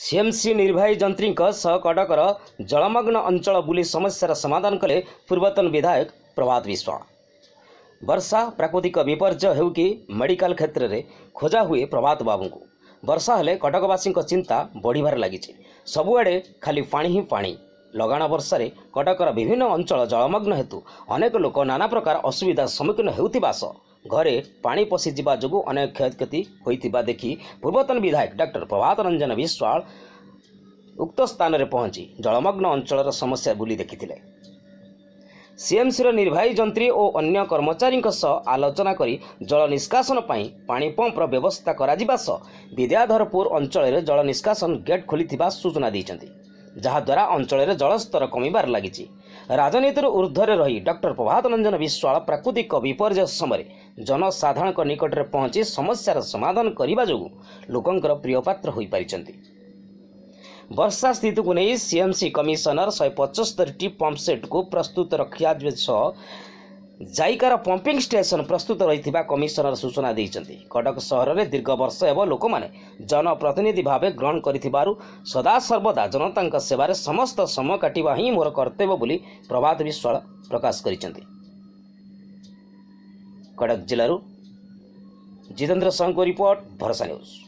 CMC ନିର୍ବାହୀ ଯନ୍ତ୍ରୀଙ୍କ ସହ କଟକର ଜଳମଗ୍ନ ଅଞ୍ଚଳ ବୁଲି ସମସ୍ୟାର ସମାଧାନ କଲେ ପୂର୍ବତନ ବିଧାୟକ ପ୍ରଭାତ ବିଶ୍ୱ ବର୍ଷା ପ୍ରାକୃତିକ ବିପର୍ଯ୍ୟୟ ହେଉ କି ମେଡ଼ିକାଲ କ୍ଷେତ୍ରରେ ଖୋଜା ହୁଏ ପ୍ରଭାତ ବାବୁଙ୍କୁ ବର୍ଷା ହେଲେ କଟକବାସୀଙ୍କ ଚିନ୍ତା ବଢ଼ିବାରେ ଲାଗିଛି ସବୁଆଡ଼େ ଖାଲି ପାଣି ହିଁ ପାଣି ଲଗାଣ ବର୍ଷାରେ କଟକର ବିଭିନ୍ନ ଅଞ୍ଚଳ ଜଳମଗ୍ନ ହେତୁ ଅନେକ ଲୋକ ନାନା ପ୍ରକାର ଅସୁବିଧା ସମ୍ମୁଖୀନ ହେଉଥିବା ସହ ଘରେ ପାଣି ପଶିଯିବା ଯୋଗୁଁ ଅନେକ କ୍ଷୟକ୍ଷତି ହୋଇଥିବା ଦେଖି ପୂର୍ବତନ ବିଧାୟକ ଡକ୍ଟର ପ୍ରଭାତ ରଞ୍ଜନ ବିଶ୍ୱାଳ ଉକ୍ତ ସ୍ଥାନରେ ପହଞ୍ଚି ଜଳମଗ୍ନ ଅଞ୍ଚଳର ସମସ୍ୟା ବୁଲି ଦେଖିଥିଲେ ସିଏମ୍ସିର ନିର୍ବାହୀ ଯନ୍ତ୍ରୀ ଓ ଅନ୍ୟ କର୍ମଚାରୀଙ୍କ ସହ ଆଲୋଚନା କରି ଜଳ ନିଷ୍କାସନ ପାଇଁ ପାଣି ପମ୍ପର ବ୍ୟବସ୍ଥା କରାଯିବା ସହ ବିଦ୍ୟାଧରପୁର ଅଞ୍ଚଳରେ ଜଳ ନିଷ୍କାସନ ଗେଟ୍ ଖୋଲିଥିବା ସୂଚନା ଦେଇଛନ୍ତି ଯାହାଦ୍ୱାରା ଅଞ୍ଚଳରେ ଜଳସ୍ତର କମିବାରେ ଲାଗିଛି ରାଜନୀତିରୁ ଉର୍ଦ୍ଧ୍ୱରେ ରହି ଡକ୍ଟର ପ୍ରଭାତ ରଞ୍ଜନ ବିଶ୍ୱାଳ ପ୍ରାକୃତିକ ବିପର୍ଯ୍ୟୟ ସମୟରେ ଜନସାଧାରଣଙ୍କ ନିକଟରେ ପହଞ୍ଚି ସମସ୍ୟାର ସମାଧାନ କରିବା ଯୋଗୁଁ ଲୋକଙ୍କର ପ୍ରିୟ ପାତ୍ର ହୋଇପାରିଛନ୍ତି ବର୍ଷା ସ୍ଥିତିକୁ ନେଇ ସିଏମ୍ସି କମିଶନର ଶହେ ପଚସ୍ତରୀଟି ପମ୍ପସେଟ୍କୁ ପ୍ରସ୍ତୁତ ରଖିବା ସହ ଜାଇକାର ପମ୍ପିଂ ଷ୍ଟେସନ ପ୍ରସ୍ତୁତ ରହିଥିବା କମିଶନର ସୂଚନା ଦେଇଛନ୍ତି କଟକ ସହରରେ ଦୀର୍ଘ ବର୍ଷ ହେବ ଲୋକମାନେ ଜନପ୍ରତିନିଧି ଭାବେ ଗ୍ରହଣ କରିଥିବାରୁ ସଦାସର୍ବଦା ଜନତାଙ୍କ ସେବାରେ ସମସ୍ତ ସମୟ କାଟିବା ହିଁ ମୋର କର୍ତ୍ତବ୍ୟ ବୋଲି ପ୍ରଭାତ ବିଶ୍ୱାଳ ପ୍ରକାଶ କରିଛନ୍ତି କଟକ ଜିଲ୍ଲାରୁ ଜିତେନ୍ଦ୍ର ସାହୁଙ୍କ ରିପୋର୍ଟ ଭରସା ନ୍ୟୁଜ୍